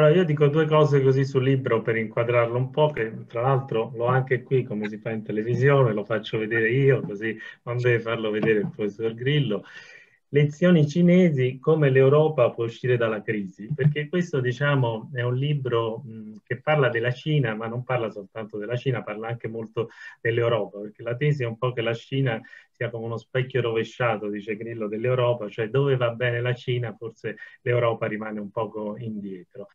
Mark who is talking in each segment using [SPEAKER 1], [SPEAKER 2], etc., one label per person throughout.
[SPEAKER 1] Allora, io dico due cose così sul libro per inquadrarlo un po', che tra l'altro l'ho anche qui come si fa in televisione, lo faccio vedere io, così non deve farlo vedere il professor Grillo. Lezioni cinesi, come l'Europa può uscire dalla crisi, perché questo diciamo è un libro che parla della Cina, ma non parla soltanto della Cina, parla anche molto dell'Europa, perché la tesi è un po' che la Cina sia come uno specchio rovesciato, dice Grillo, dell'Europa, cioè dove va bene la Cina forse l'Europa rimane un poco indietro.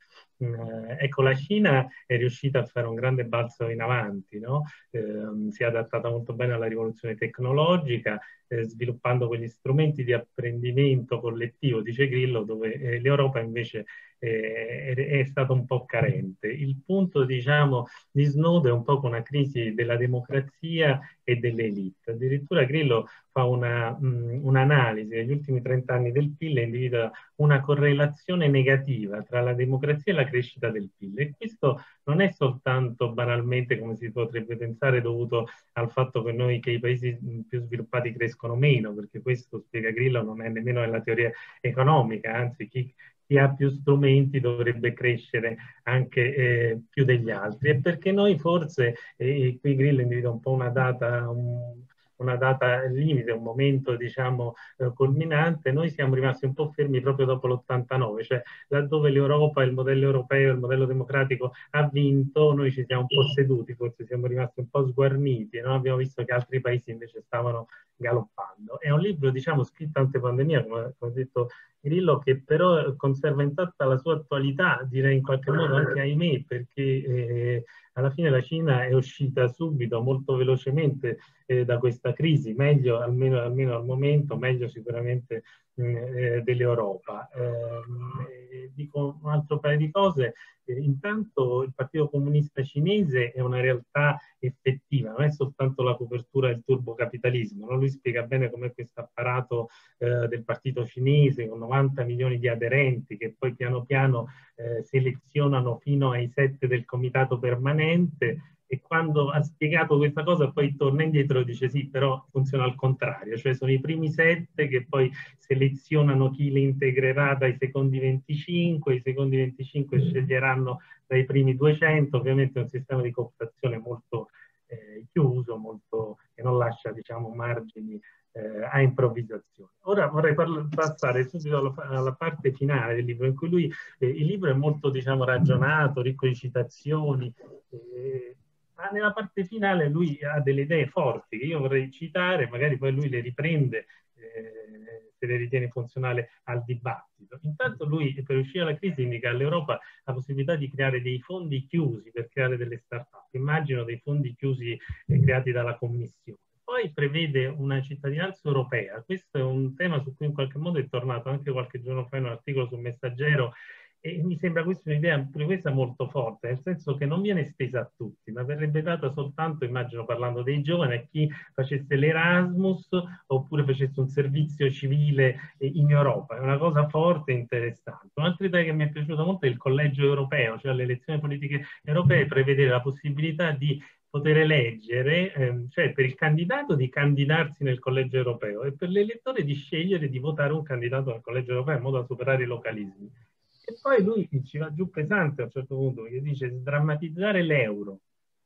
[SPEAKER 1] Eh, ecco, la Cina è riuscita a fare un grande balzo in avanti, no? eh, si è adattata molto bene alla rivoluzione tecnologica eh, sviluppando quegli strumenti di apprendimento collettivo, dice Grillo, dove eh, l'Europa invece eh, è, è stata un po' carente. Il punto, diciamo, di Snowden è un po' una crisi della democrazia e dell'elite. Addirittura Grillo fa un'analisi degli ultimi 30 anni del PIL e individua una correlazione negativa tra la democrazia e la crescita del PIL. E questo non è soltanto banalmente, come si potrebbe pensare, dovuto al fatto che, noi, che i paesi più sviluppati crescono crescono meno, perché questo, spiega Grillo, non è nemmeno nella teoria economica, anzi chi, chi ha più strumenti dovrebbe crescere anche eh, più degli altri. E perché noi forse, e qui Grillo individua un po' una data, un, una data limite, un momento diciamo eh, culminante, noi siamo rimasti un po' fermi proprio dopo l'89, cioè laddove l'Europa, il modello europeo, il modello democratico ha vinto, noi ci siamo un po' seduti, forse siamo rimasti un po' sguarniti, no? abbiamo visto che altri paesi invece stavano galoppando. È un libro diciamo scritto ante come, come ha detto Grillo che però conserva intatta la sua attualità, direi in qualche modo anche ahimè, perché eh, alla fine la Cina è uscita subito, molto velocemente eh, da questa crisi, meglio almeno, almeno al momento, meglio sicuramente mm, eh, dell'Europa. Eh, dico un altro paio di cose, eh, intanto il Partito Comunista Cinese è una realtà effettiva, non è soltanto la copertura del turbocapitalismo, no? lui spiega bene com'è questo apparato eh, del Partito Cinese con 90 milioni di aderenti che poi piano piano eh, selezionano fino ai sette del Comitato Permanente componente e quando ha spiegato questa cosa poi torna indietro e dice sì, però funziona al contrario, cioè sono i primi sette che poi selezionano chi li integrerà dai secondi 25, i secondi 25 mm. sceglieranno dai primi 200, ovviamente è un sistema di cooptazione molto eh, chiuso, molto, che non lascia diciamo, margini eh, a improvvisazione. Ora vorrei passare subito alla, alla, parte finale del libro, in cui lui, eh, il libro è molto diciamo, ragionato, ricco di citazioni, eh, ma nella parte finale lui ha delle idee forti che io vorrei citare, magari poi lui le riprende eh, se le ritiene funzionale al dibattito. Intanto lui per uscire dalla crisi indica all'Europa la possibilità di creare dei fondi chiusi per creare delle start-up, immagino dei fondi chiusi eh, creati dalla Commissione poi prevede una cittadinanza europea. Questo è un tema su cui in qualche modo è tornato anche qualche giorno fa in un articolo sul Messaggero e mi sembra questa un'idea pure questa molto forte, nel senso che non viene estesa a tutti, ma verrebbe data soltanto, immagino parlando dei giovani, a chi facesse l'Erasmus oppure facesse un servizio civile in Europa. È una cosa forte e interessante. Un'altra idea che mi è piaciuta molto è il collegio europeo, cioè le elezioni politiche europee, prevedere la possibilità di poter eleggere, ehm, cioè per il candidato di candidarsi nel collegio europeo e per l'elettore di scegliere di votare un candidato al collegio europeo in modo da superare i localismi. E poi lui ci va giù pesante a un certo punto, gli dice sdrammatizzare l'euro,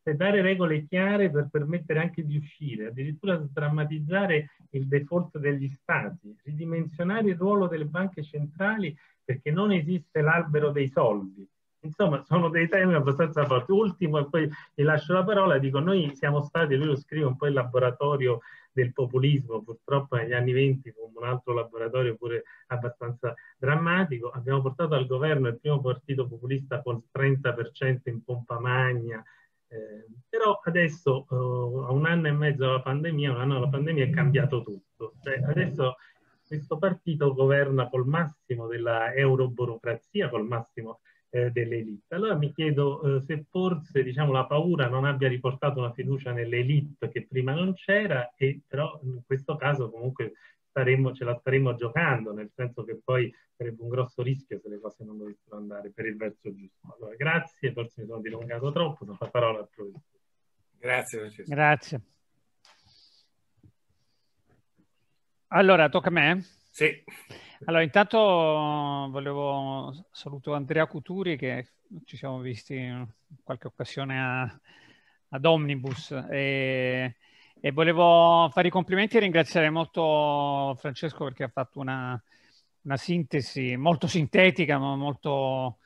[SPEAKER 1] cioè dare regole chiare per permettere anche di uscire, addirittura sdrammatizzare il default degli stati, ridimensionare il ruolo delle banche centrali perché non esiste l'albero dei soldi Insomma, sono dei temi abbastanza forti. Ultimo, e poi vi lascio la parola, dico, noi siamo stati, lui lo scrive, un po' il laboratorio del populismo, purtroppo negli anni venti con un altro laboratorio pure abbastanza drammatico, abbiamo portato al governo il primo partito populista con il 30% in pompa magna, eh, però adesso eh, a un anno e mezzo dalla pandemia, un anno dalla pandemia è cambiato tutto, cioè, adesso questo partito governa col massimo della euroburocrazia, col massimo eh, delle Allora mi chiedo eh, se forse diciamo, la paura non abbia riportato una fiducia nell'elite che prima non c'era, e però in questo caso comunque staremo, ce la staremmo giocando, nel senso che poi sarebbe un grosso rischio se le cose non dovessero andare per il verso giusto. Allora grazie, forse mi sono dilungato troppo, do la parola al professore. Grazie Francesco. Grazie.
[SPEAKER 2] Allora, tocca a me. Sì. Allora, intanto volevo salutare Andrea Cuturi che ci siamo visti in qualche occasione a, ad Omnibus e, e, volevo fare i complimenti e ringraziare molto Francesco perché ha fatto una, una sintesi molto sintetica ma molto,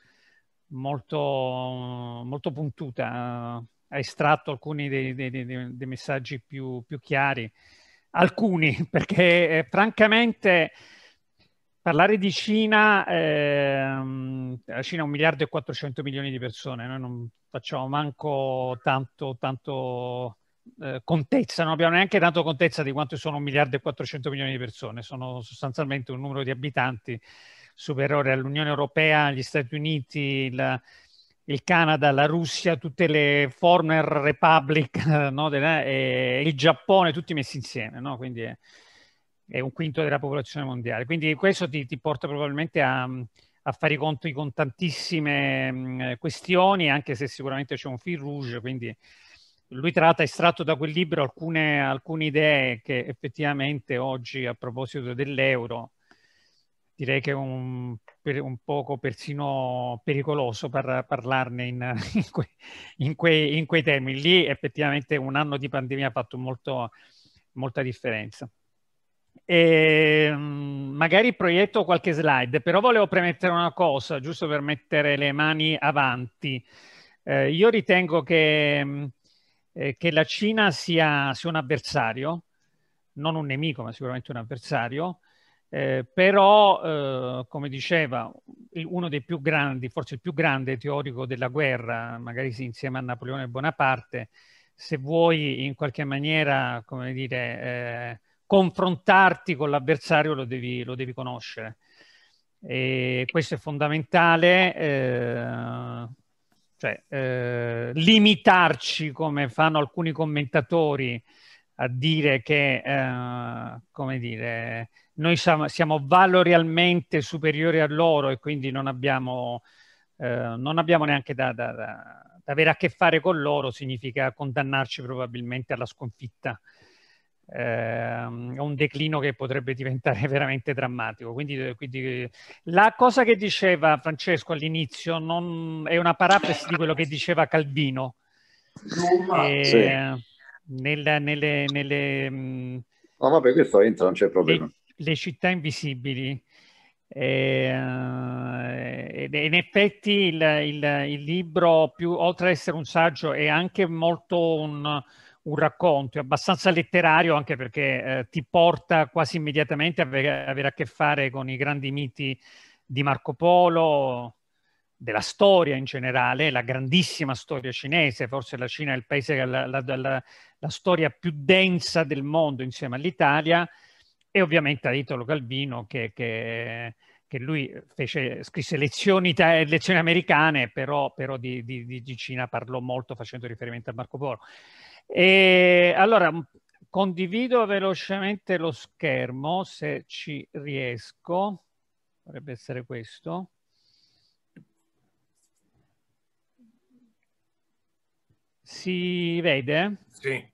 [SPEAKER 2] molto, molto puntuta, ha estratto alcuni dei, dei, dei, dei messaggi più, più chiari alcuni, perché eh, francamente parlare di Cina, eh, la Cina è un miliardo e 400 milioni di persone, noi non facciamo manco tanto, tanto eh, contezza, non abbiamo neanche tanto contezza di quanto sono un miliardo e 400 milioni di persone, sono sostanzialmente un numero di abitanti superiore all'Unione Europea, agli Stati Uniti, la, il Canada, la Russia, tutte le former republic, no, della, e il Giappone, tutti messi insieme, no? quindi è, è, un quinto della popolazione mondiale. Quindi questo ti, ti porta probabilmente a, a, fare i conti con tantissime mh, questioni, anche se sicuramente c'è un fil rouge, quindi lui tratta, estratto da quel libro alcune, alcune idee che effettivamente oggi a proposito dell'euro direi che è un, un, poco persino pericoloso per parlarne in, in, que, in, quei, in, quei, termini. Lì effettivamente un anno di pandemia ha fatto molto, molta differenza. E, ehm, magari proietto qualche slide, però volevo premettere una cosa, giusto per mettere le mani avanti. Eh, io ritengo che, eh, che la Cina sia, sia un avversario, non un nemico, ma sicuramente un avversario, eh, però, eh, come diceva, uno dei più grandi, forse il più grande teorico della guerra, magari insieme a Napoleone Bonaparte, se vuoi in qualche maniera, come dire, eh, confrontarti con l'avversario lo devi, lo devi conoscere. E questo è fondamentale, eh, cioè eh, limitarci come fanno alcuni commentatori a dire che, eh, come dire, noi siamo, siamo valorialmente superiori a loro e quindi non abbiamo, eh, non abbiamo neanche da, da, da, da, avere a che fare con loro, significa condannarci probabilmente alla sconfitta, eh, un declino che potrebbe diventare veramente drammatico. Quindi, quindi la cosa che diceva Francesco all'inizio non, è una parapesi di quello che diceva Calvino. Eh, sì. nel, nelle, nelle, mm, No, vabbè, questo entra, non c'è problema le città invisibili. E, eh, in effetti il, il, il, libro, più, oltre ad essere un saggio, è anche molto un, un racconto, è abbastanza letterario anche perché eh, ti porta quasi immediatamente a avere, avere, a che fare con i grandi miti di Marco Polo, della storia in generale, la grandissima storia cinese, forse la Cina è il paese che ha la, la, la, la storia più densa del mondo insieme all'Italia, e ovviamente a Italo Calvino che, che, che lui fece, scrisse lezioni, lezioni americane, però, però di, di, di, Cina parlò molto facendo riferimento a Marco Polo. E allora condivido velocemente lo schermo se ci riesco, dovrebbe essere questo. Si vede? Sì.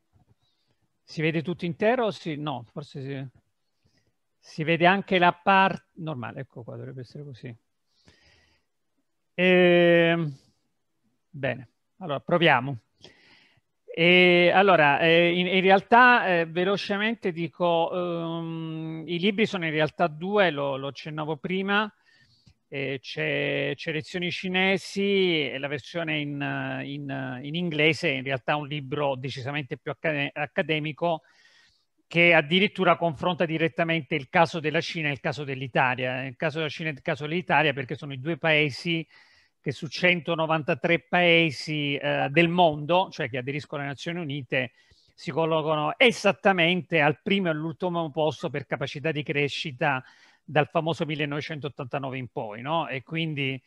[SPEAKER 2] Si vede tutto intero? Sì, no, forse sì si vede anche la parte normale, ecco qua, dovrebbe essere così. E... Ehm, bene, allora proviamo. E allora, eh, in, in, realtà eh, velocemente dico, um, i libri sono in realtà due, lo, lo accennavo prima, eh, c'è, lezioni cinesi e la versione in, in, in, inglese, in realtà un libro decisamente più accademico che addirittura confronta direttamente il caso della Cina e il caso dell'Italia. Eh, il caso della Cina e il caso dell'Italia perché sono i due paesi che su 193 paesi eh, del mondo, cioè che aderiscono alle Nazioni Unite, si collocano esattamente al primo e all'ultimo posto per capacità di crescita dal famoso 1989 in poi, no? E quindi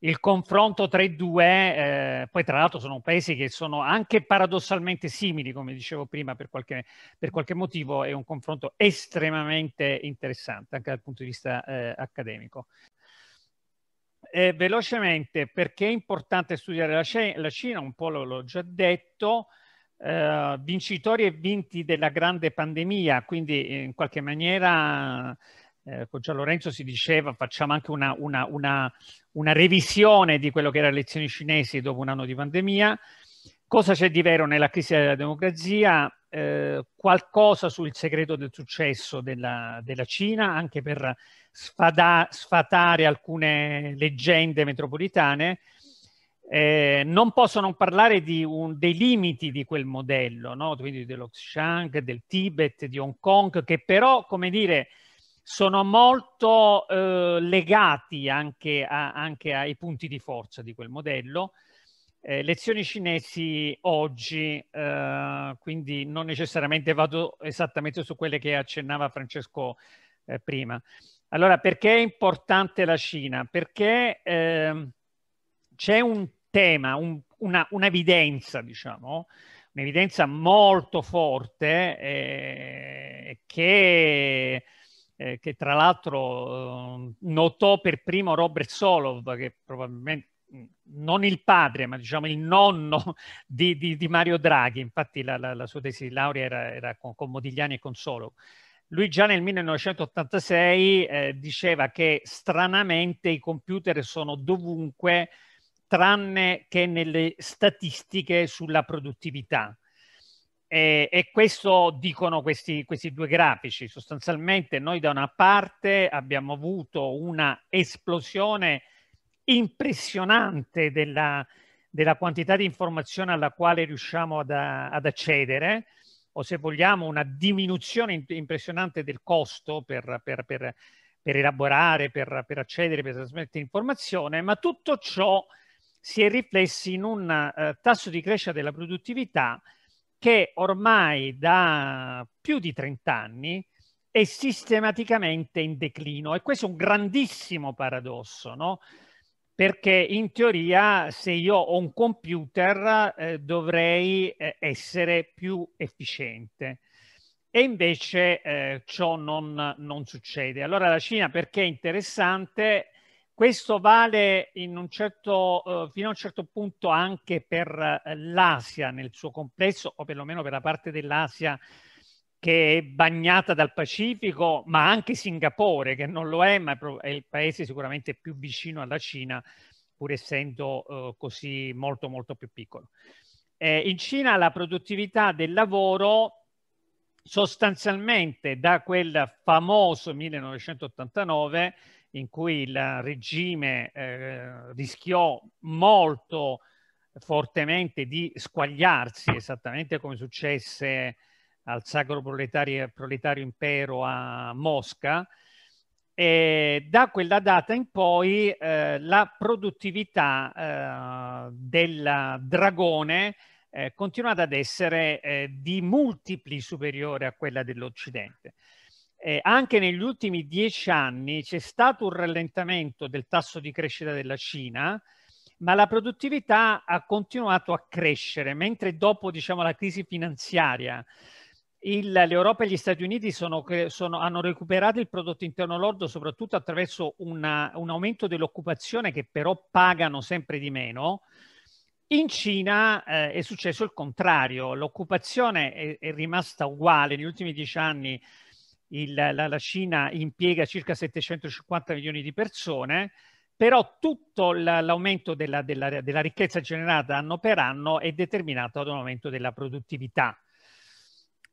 [SPEAKER 2] il confronto tra i due, eh, poi tra l'altro sono paesi che sono anche paradossalmente simili, come dicevo prima, per qualche, per qualche motivo è un confronto estremamente interessante anche dal punto di vista eh, accademico. Eh, velocemente, perché è importante studiare la, C- la Cina, un po' l'ho già detto, eh, vincitori e vinti della grande pandemia, quindi eh, in qualche maniera eh, con Lorenzo si diceva facciamo anche una, una, una, una revisione di quello che era le elezioni cinesi dopo un anno di pandemia. Cosa c'è di vero nella crisi della democrazia? Eh, qualcosa sul segreto del successo della, della Cina, anche per sfada, sfatare alcune leggende metropolitane. Eh, non posso non parlare un, dei limiti di quel modello, no? quindi dello Xi'an, del Tibet, di Hong Kong, che però, come dire, sono molto eh, legati anche, a, anche, ai punti di forza di quel modello. Eh, lezioni cinesi oggi, eh, quindi non necessariamente vado esattamente su quelle che accennava Francesco eh, prima. Allora, perché è importante la Cina? Perché ehm, c'è un tema, un, una, un'evidenza, diciamo, un'evidenza molto forte eh, che eh, che tra l'altro eh, notò per primo Robert Solov, che probabilmente non il padre, ma diciamo il nonno di, di, di Mario Draghi, infatti la, la, la, sua tesi di laurea era, era con, con, Modigliani e con Solov. Lui già nel 1986 eh, diceva che stranamente i computer sono dovunque tranne che nelle statistiche sulla produttività. E, e, questo dicono questi, questi, due grafici. Sostanzialmente noi da una parte abbiamo avuto una esplosione impressionante della, della quantità di informazione alla quale riusciamo ad, ad, accedere o se vogliamo una diminuzione impressionante del costo per, per, per, per elaborare, per, accedere, per trasmettere informazione, ma tutto ciò si è riflessi in un uh, tasso di crescita della produttività che ormai da più di 30 anni è sistematicamente in declino e questo è un grandissimo paradosso, no? Perché in teoria se io ho un computer eh, dovrei eh, essere più efficiente e invece eh, ciò non, non, succede. Allora la Cina perché è interessante? Questo vale certo, eh, fino a un certo punto anche per eh, l'Asia nel suo complesso, o perlomeno per la parte dell'Asia che è bagnata dal Pacifico, ma anche Singapore, che non lo è, ma è il paese sicuramente più vicino alla Cina, pur essendo eh, così molto, molto più piccolo. in Cina la produttività del lavoro sostanzialmente da quel famoso 1989 in cui il regime eh, rischiò molto fortemente di squagliarsi, esattamente come successe al Sacro Proletario, Proletario Impero a Mosca. E da quella data in poi eh, la produttività eh, del dragone eh, continuata ad essere eh, di multipli superiore a quella dell'Occidente eh, anche negli ultimi dieci anni c'è stato un rallentamento del tasso di crescita della Cina, ma la produttività ha continuato a crescere, mentre dopo diciamo, la crisi finanziaria il, l'Europa e gli Stati Uniti sono, sono, hanno recuperato il prodotto interno lordo soprattutto attraverso una, un aumento dell'occupazione che però pagano sempre di meno. In Cina eh, è successo il contrario, l'occupazione è, è rimasta uguale negli ultimi dieci anni il, la, la, Cina impiega circa 750 milioni di persone, però tutto l'aumento della, della, della ricchezza generata anno per anno è determinato da un aumento della produttività.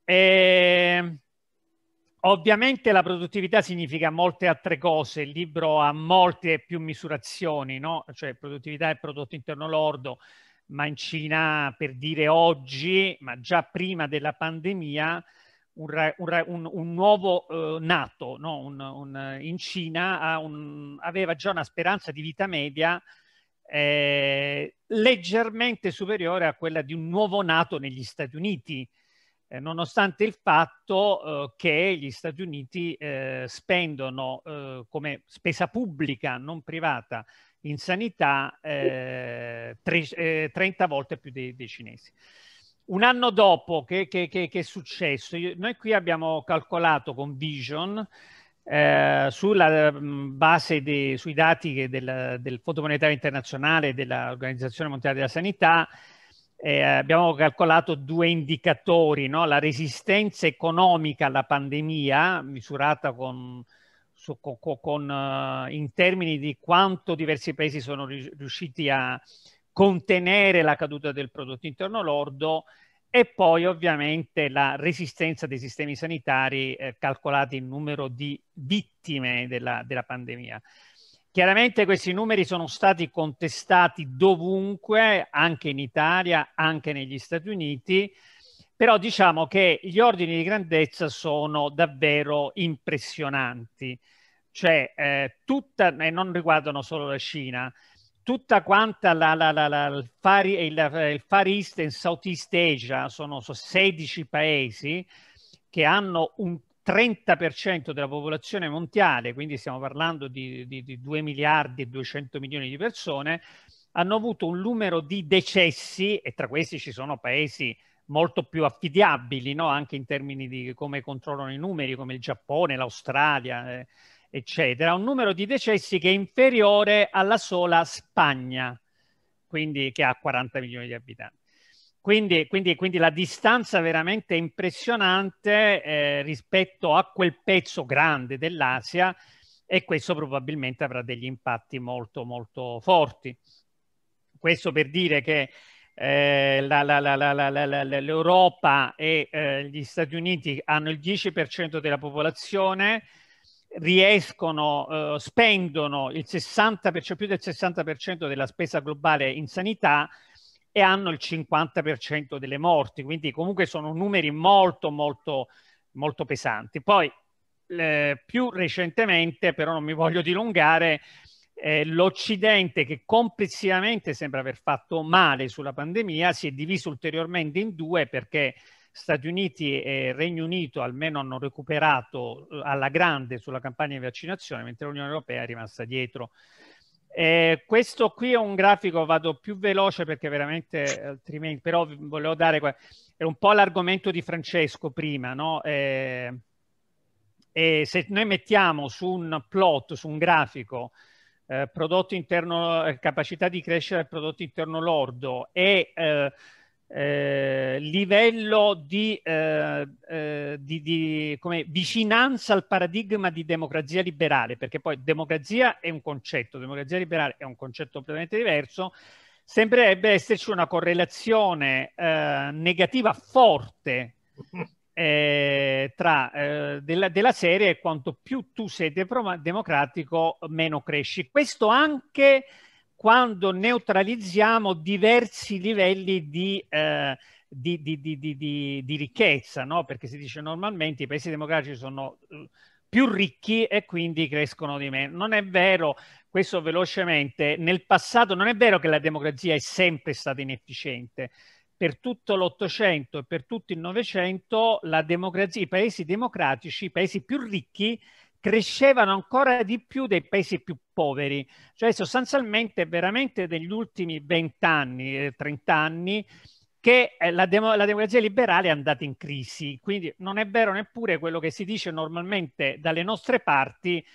[SPEAKER 2] E, ehm, ovviamente la produttività significa molte altre cose, il libro ha molte più misurazioni, no? cioè produttività e prodotto interno lordo, ma in Cina per dire oggi, ma già prima della pandemia, un, re, un, re, un, un, nuovo uh, nato no? Eh, in Cina aveva già una speranza di vita media eh, leggermente superiore a quella di un nuovo nato negli Stati Uniti, eh, nonostante il fatto eh, che gli Stati Uniti eh, spendono come spesa pubblica, non privata, in sanità tre, 30 volte più dei, dei cinesi un anno dopo che, che, che, che è successo, io, noi qui abbiamo calcolato con Vision eh, sulla base de, sui dati del, del Fondo Monetario Internazionale e dell'Organizzazione Mondiale della Sanità, eh, abbiamo calcolato due indicatori, no? la resistenza economica alla pandemia, misurata con, su, con, con, eh, in termini di quanto diversi paesi sono riusciti a contenere la caduta del prodotto interno lordo e poi ovviamente la resistenza dei sistemi sanitari eh, calcolati il numero di vittime della, della pandemia. Chiaramente questi numeri sono stati contestati dovunque, anche in Italia, anche negli Stati Uniti, però diciamo che gli ordini di grandezza sono davvero impressionanti, cioè eh, tutta, e non riguardano solo la Cina, tutta quanta la, la, la, la il, Far, il, eh, il, Far, East e Southeast Asia, sono, sono 16 paesi che hanno un 30% della popolazione mondiale, quindi stiamo parlando di, di, di 2 miliardi e 200 milioni di persone, hanno avuto un numero di decessi, e tra questi ci sono paesi molto più affidabili, no? anche in termini di come controllano i numeri, come il Giappone, l'Australia. Eh eccetera, un numero di decessi che è inferiore alla sola Spagna, quindi che ha 40 milioni di abitanti. Quindi, quindi, quindi la distanza veramente impressionante eh, rispetto a quel pezzo grande dell'Asia e questo probabilmente avrà degli impatti molto molto forti. Questo per dire che eh, la, la, la, l'Europa e eh, gli Stati Uniti hanno il 10% della popolazione, riescono, eh, spendono il 60%, per, più del 60% della spesa globale in sanità e hanno il 50% delle morti, quindi comunque sono numeri molto, molto, molto pesanti. Poi, eh, più recentemente, però non mi voglio dilungare, eh, l'Occidente che complessivamente sembra aver fatto male sulla pandemia si è diviso ulteriormente in due perché Stati Uniti e Regno Unito almeno hanno recuperato eh, alla grande sulla campagna di vaccinazione, mentre l'Unione Europea è rimasta dietro. Eh, questo qui è un grafico, vado più veloce perché veramente eh, altrimenti, però volevo dare, è un po' l'argomento di Francesco prima, no? Eh, e se noi mettiamo su un plot, su un grafico, eh, prodotto interno, eh, capacità di crescere del prodotto interno lordo e eh, livello di, eh, eh, di, di vicinanza al paradigma di democrazia liberale, perché poi democrazia è un concetto, democrazia liberale è un concetto completamente diverso, sembrerebbe esserci una correlazione eh, negativa forte eh, tra, eh, della, della, serie quanto più tu sei democratico meno cresci. Questo anche quando neutralizziamo diversi livelli di, eh, di, di, di ricchezza, no? perché si dice normalmente i paesi democratici sono eh, più ricchi e quindi crescono di meno. Non è vero, questo velocemente, nel passato non è vero che la democrazia è sempre stata inefficiente. Per tutto l'Ottocento e per tutto il Novecento la democrazia, i paesi democratici, i paesi più ricchi, crescevano ancora di più dei paesi più poveri, cioè sostanzialmente veramente negli ultimi vent'anni, eh, anni, 30 che eh, la, dem la, democrazia liberale è andata in crisi. Quindi non è vero neppure quello che si dice normalmente dalle nostre parti,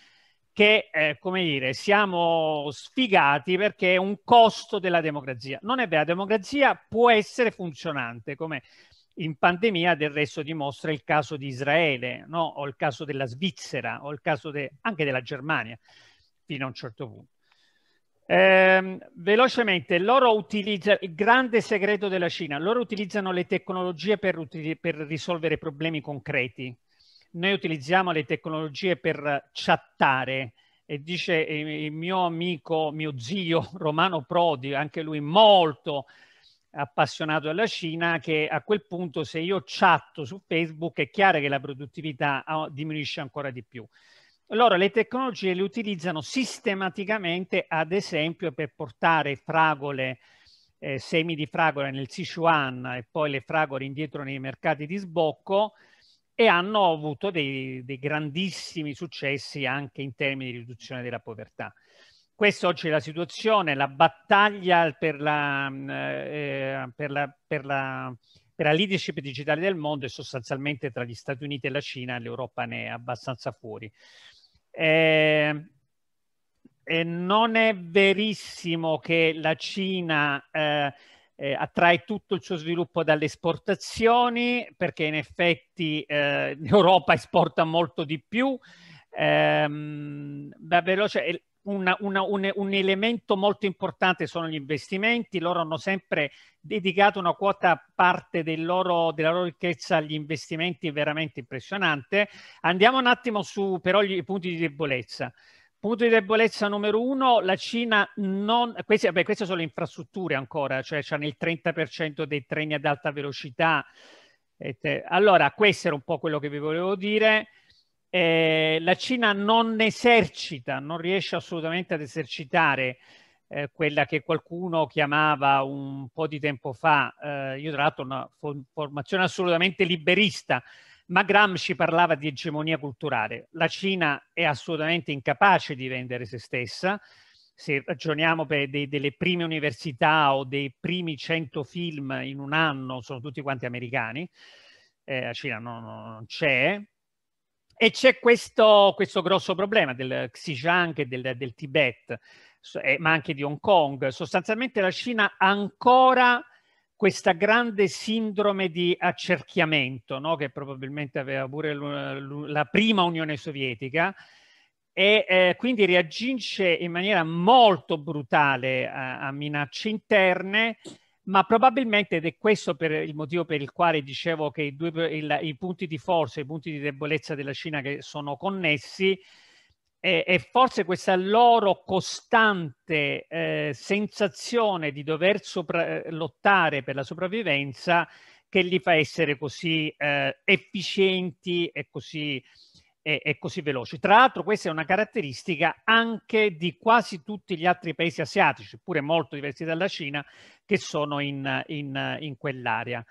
[SPEAKER 2] che, eh, come dire, siamo sfigati perché è un costo della democrazia. Non è vero, la democrazia può essere funzionante, come in pandemia del resto dimostra il caso di Israele, no? o il caso della Svizzera, o il caso de- anche della Germania, fino a un certo punto. Eh, velocemente, loro utilizzano il grande segreto della Cina, loro utilizzano le tecnologie per, uti- per risolvere problemi concreti. Noi utilizziamo le tecnologie per chattare, e dice il mio amico, mio zio Romano Prodi, anche lui molto appassionato alla Cina che a quel punto se io chatto su Facebook è chiaro che la produttività ah, diminuisce ancora di più. Loro le tecnologie le utilizzano sistematicamente, ad esempio, per portare fragole, eh, semi di fragole nel Sichuan e poi le fragole indietro nei mercati di sbocco e hanno avuto dei, dei grandissimi successi anche in termini di riduzione della povertà. Questa oggi è la situazione, la battaglia per la, mm, eh, per, la, per, la, per la, leadership digitale del mondo è sostanzialmente tra gli Stati Uniti e la Cina, l'Europa ne è abbastanza fuori. Eh, eh, non è verissimo che la Cina eh, eh, attrae tutto il suo sviluppo dalle esportazioni, perché in effetti eh, l'Europa esporta molto di più. Ehm, veloce, una, una, un, un, elemento molto importante sono gli investimenti, loro hanno sempre dedicato una quota parte del loro, della loro ricchezza agli investimenti veramente impressionante. Andiamo un attimo su però i punti di debolezza. Punto di debolezza numero uno, la Cina non... Queste, vabbè, queste sono le infrastrutture ancora, cioè c'è nel 30% dei treni ad alta velocità. Allora, questo era un po' quello che vi volevo dire eh, la Cina non esercita, non riesce assolutamente ad esercitare eh, quella che qualcuno chiamava un po' di tempo fa, eh, io tra l'altro una formazione assolutamente liberista, ma Gramsci parlava di egemonia culturale. La Cina è assolutamente incapace di vendere se stessa. Se ragioniamo per dei, delle prime università o dei primi 100 film in un anno, sono tutti quanti americani. Eh, la Cina non, non c'è, e c'è questo, questo grosso problema del Xinjiang e del, del Tibet, eh, ma anche di Hong Kong. Sostanzialmente la Cina ha ancora questa grande sindrome di accerchiamento, no? che probabilmente aveva pure la prima Unione Sovietica, e eh, quindi reagisce in maniera molto brutale a, a minacce interne ma probabilmente, ed è questo il motivo per il quale dicevo che i, due, il, i punti di forza i punti di debolezza della Cina che sono connessi, e, forse questa loro costante eh, sensazione di dover sopra- eh, lottare per la sopravvivenza che li fa essere così eh, efficienti e così e, e così veloci. Tra l'altro questa è una caratteristica anche di quasi tutti gli altri paesi asiatici, pure molto diversi dalla Cina, che sono in, in, in quell'area.